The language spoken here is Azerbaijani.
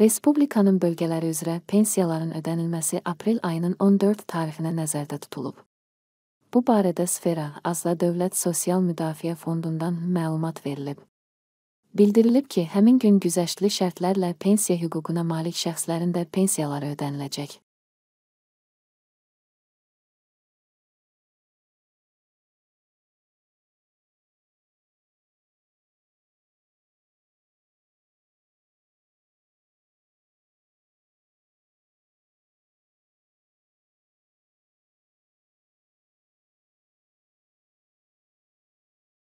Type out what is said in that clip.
Respublikanın bölgələri üzrə pensiyaların ödənilməsi aprel ayının 14 tarixinə nəzərdə tutulub. Bu barədə Sfera Azla Dövlət Sosial Müdafiə Fondundan məlumat verilib. Bildirilib ki, həmin gün güzəştli şərtlərlə pensiya hüququna malik şəxslərin də pensiyaları ödəniləcək.